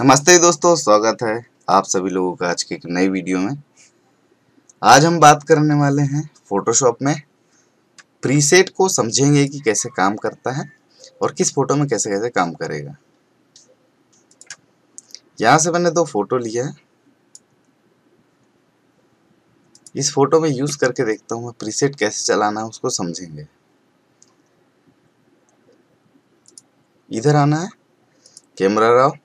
नमस्ते दोस्तों स्वागत है आप सभी लोगों का आज के एक नई वीडियो में आज हम बात करने वाले हैं फोटोशॉप में प्रीसेट को समझेंगे कि कैसे काम करता है और किस फोटो में कैसे कैसे काम करेगा यहां से मैंने दो फोटो लिया है इस फोटो में यूज़ करके देखता हूँ मैं प्रीसेट कैसे चलाना है उसको समझेंगे इधर आना है कैमरा राव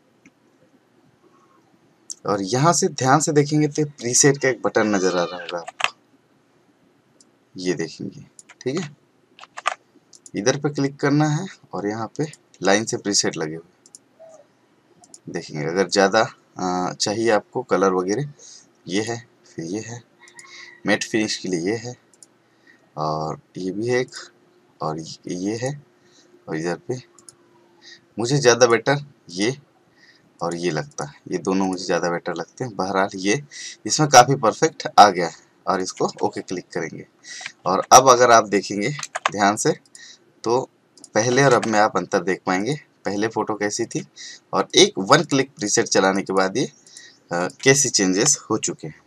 और यहां से ध्यान से देखेंगे तो प्रीसेट का एक बटन नज़र आ रहा होगा आपको ये देखेंगे ठीक है इधर पे क्लिक करना है और यहाँ पे लाइन से प्रीसेट लगे हुए देखेंगे अगर ज़्यादा चाहिए आपको कलर वगैरह ये है फिर ये है मेट फिनिश के लिए ये है और ये भी है एक और ये है और इधर पे मुझे ज़्यादा बेटर ये और ये लगता है ये दोनों मुझे ज़्यादा बेटर लगते हैं बहरहाल ये इसमें काफ़ी परफेक्ट आ गया है और इसको ओके क्लिक करेंगे और अब अगर आप देखेंगे ध्यान से तो पहले और अब में आप अंतर देख पाएंगे पहले फ़ोटो कैसी थी और एक वन क्लिक प्रीसेट चलाने के बाद ये कैसी चेंजेस हो चुके हैं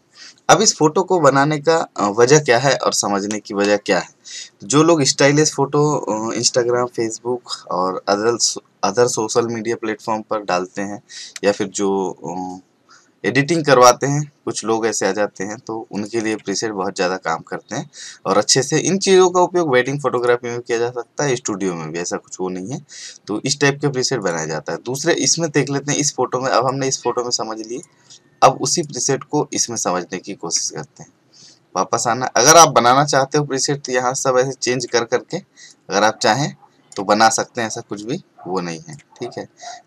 अब इस फोटो को बनाने का वजह क्या है और समझने की वजह क्या है जो लोग स्टाइलिश फ़ोटो इंस्टाग्राम फेसबुक और other other social media platform पर डालते हैं या फिर जो एडिटिंग करवाते हैं कुछ लोग ऐसे आ जाते हैं तो उनके लिए प्रीसेट बहुत ज़्यादा काम करते हैं और अच्छे से इन चीज़ों का उपयोग वेडिंग फोटोग्राफी में किया जा सकता है स्टूडियो में भी ऐसा कुछ वो नहीं है तो इस टाइप के प्रीसेट बनाया जाता है दूसरे इसमें देख लेते हैं इस फोटो में अब हमने इस फोटो में समझ लिए अब उसी प्रीसेट को इसमें समझने की कोशिश करते हैं वापस आना अगर आप बनाना चाहते हो प्रीसेट तो यहाँ सब ऐसे चेंज कर करके अगर आप चाहें तो बना सकते हैं ऐसा कुछ भी वो नहीं है ठीक है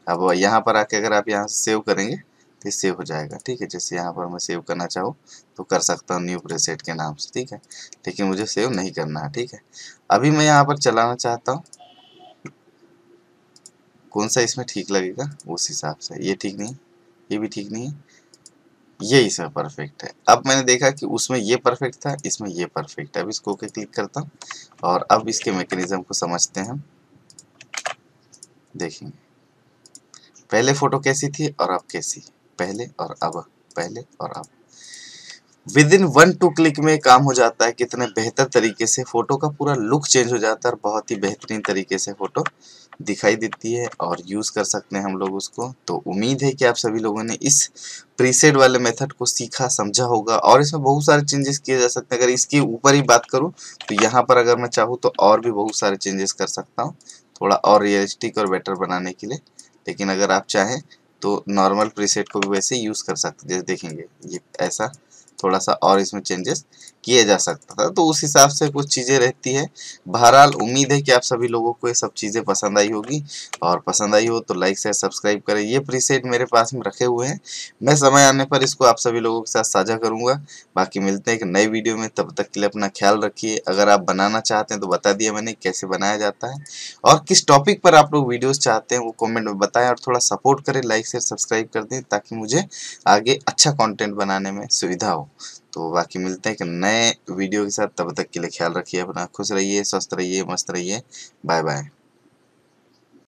अब यहाँ पर आके अगर आप यहाँ सेव करेंगे तो सेव हो जाएगा ठीक है जैसे यहाँ पर मैं सेव करना चाहूँ तो कर सकता हूँ न्यू प्रेसेट के नाम से ठीक है लेकिन मुझे सेव नहीं करना है ठीक है अभी मैं यहाँ पर चलाना चाहता हूँ कौन सा इसमें ठीक लगेगा उस हिसाब से ये ठीक नहीं ये भी ठीक नहीं है ये इसमें परफेक्ट है अब मैंने देखा कि उसमें ये परफेक्ट था इसमें ये परफेक्ट है अब इसको ओके क्लिक करता हूँ और अब इसके मैकेनिज्म को समझते हैं हम देखें पहले फोटो कैसी थी और अब कैसी पहले और अब पहले और अब within one two click में काम हो जाता है कितने बेहतर तरीके से फोटो का पूरा लुक चेंज हो जाता है और बहुत ही बेहतरीन तरीके से फोटो दिखाई देती है और यूज़ कर सकते हैं हम लोग उसको तो उम्मीद है कि आप सभी लोगों ने इस प्रीसेट वाले मेथड को सीखा समझा होगा और इसमें बहुत सारे चेंजेस किए जा सकते हैं अगर इसके ऊपर ही बात करूँ तो यहाँ पर अगर मैं चाहूँ तो और भी बहुत सारे चेंजेस कर सकता हूँ थोड़ा और रियलिस्टिक और बेटर बनाने के लिए लेकिन अगर आप चाहें तो नॉर्मल प्रीसेट को भी वैसे यूज़ कर सकते जैसे देखेंगे ये ऐसा थोड़ा सा और इसमें चेंजेस किया जा सकता था तो उस हिसाब से कुछ चीज़ें रहती है बहरहाल उम्मीद है कि आप सभी लोगों को ये सब चीज़ें पसंद आई होगी और पसंद आई हो तो लाइक शेयर सब्सक्राइब करें ये प्रीसेट मेरे पास में रखे हुए हैं मैं समय आने पर इसको आप सभी लोगों के साथ साझा करूंगा बाकी मिलते हैं एक नई वीडियो में तब तक के लिए अपना ख्याल रखिए अगर आप बनाना चाहते हैं तो बता दिया मैंने कैसे बनाया जाता है और किस टॉपिक पर आप लोग वीडियोज़ चाहते हैं वो कॉमेंट में बताएं और थोड़ा सपोर्ट करें लाइक शेयर सब्सक्राइब कर दें ताकि मुझे आगे अच्छा कॉन्टेंट बनाने में सुविधा हो तो बाकी मिलते हैं कि नए वीडियो के साथ तब तक के लिए ख्याल रखिए अपना खुश रहिए स्वस्थ रहिए मस्त रहिए बाय बाय